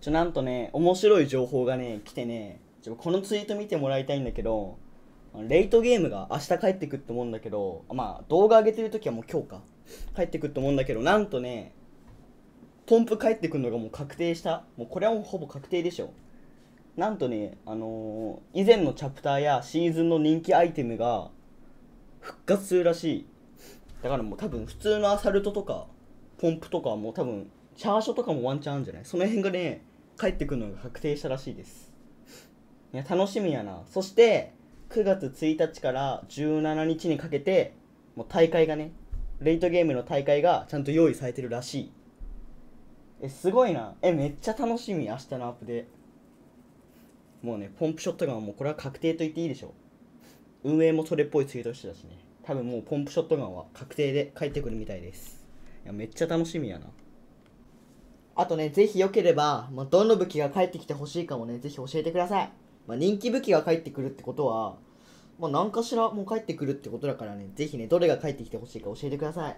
ちょなんとね面白い情報がね来てねちょこのツイート見てもらいたいんだけどレイトゲームが明日帰ってくると思うんだけどまあ動画上げてる時はもう今日か帰ってくると思うんだけどなんとねポンプ帰ってくるのがもう確定したもうこれはもうほぼ確定でしょなんとねあのー、以前のチャプターやシーズンの人気アイテムが復活するらしいだからもう多分普通のアサルトとかポンプとかはもう多分シャーショとかもワンチャンあるんじゃないその辺がね、帰ってくるのが確定したらしいです。いや、楽しみやな。そして、9月1日から17日にかけて、もう大会がね、レイトゲームの大会がちゃんと用意されてるらしい。え、すごいな。え、めっちゃ楽しみ、明日のアップで。もうね、ポンプショットガンはもうこれは確定と言っていいでしょう。運営もそれっぽいツイートしてたしね。多分もうポンプショットガンは確定で帰ってくるみたいです。いや、めっちゃ楽しみやな。あとね、ぜひよければ、まあ、どの武器が帰ってきてほしいかもね、ぜひ教えてください。まあ、人気武器が帰ってくるってことは、まあ、何かしらもう帰ってくるってことだからね、ぜひね、どれが帰ってきてほしいか教えてください。